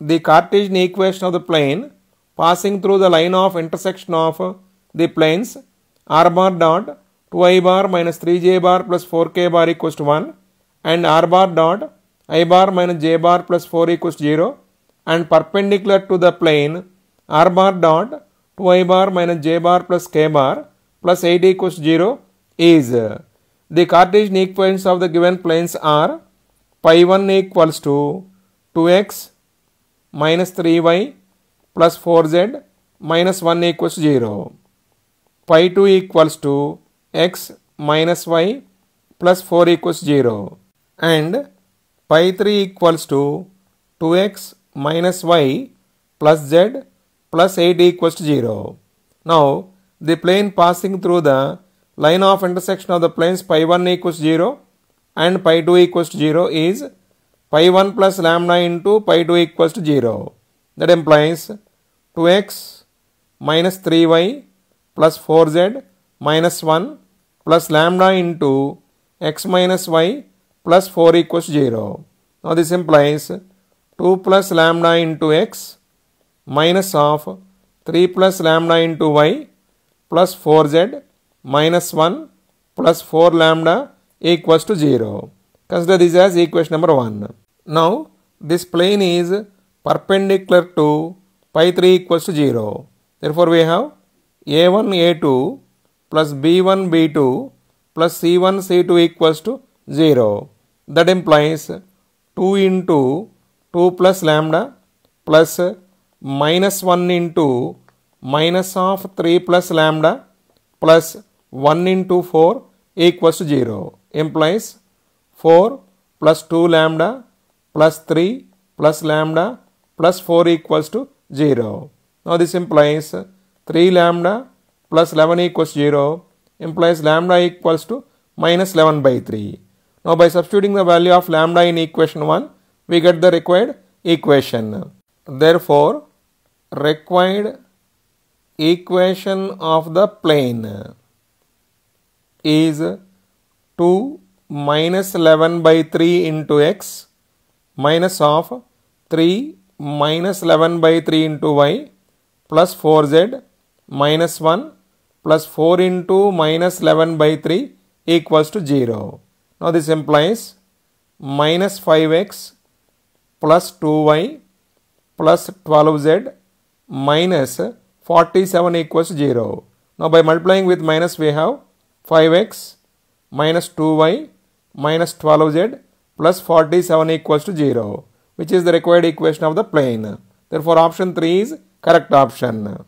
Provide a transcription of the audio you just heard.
the Cartesian equation of the plane passing through the line of intersection of the planes r bar dot 2i bar minus 3j bar plus 4k bar equals to 1 and r bar dot i bar minus j bar plus 4 equals to 0 and perpendicular to the plane r bar dot 2i bar minus j bar plus k bar plus 8 equals to 0 is the Cartesian equations of the given planes are pi 1 equals to 2x minus 3y plus 4z minus 1 equals 0. Pi 2 equals to x minus y plus 4 equals 0 and pi 3 equals to 2x minus y plus z plus 8 equals to 0. Now the plane passing through the line of intersection of the planes pi 1 equals 0 and pi 2 equals to 0 is pi 1 plus lambda into pi 2 equals to 0. That implies 2x minus 3y plus 4z minus 1 plus lambda into x minus y plus 4 equals to 0. Now this implies 2 plus lambda into x minus of 3 plus lambda into y plus 4z minus 1 plus 4 lambda equals to 0. Consider this as equation number 1. Now this plane is perpendicular to pi 3 equals to 0. Therefore we have a1 a2 plus b1 b2 plus c1 c2 equals to 0. That implies 2 into 2 plus lambda plus minus 1 into minus of 3 plus lambda plus 1 into 4 equals to 0 implies 4 plus 2 lambda plus 3 plus lambda plus 4 equals to 0. Now this implies 3 lambda plus 11 equals 0 implies lambda equals to minus 11 by 3. Now by substituting the value of lambda in equation 1, we get the required equation. Therefore, required equation of the plane is 2 minus 11 by 3 into x minus of 3 minus 11 by 3 into y plus 4z minus 1 plus 4 into minus 11 by 3 equals to 0. Now this implies minus 5x plus 2y plus 12z minus 47 equals 0. Now by multiplying with minus we have 5x minus 2y minus 12z plus 47 equals to 0, which is the required equation of the plane. Therefore, option 3 is correct option.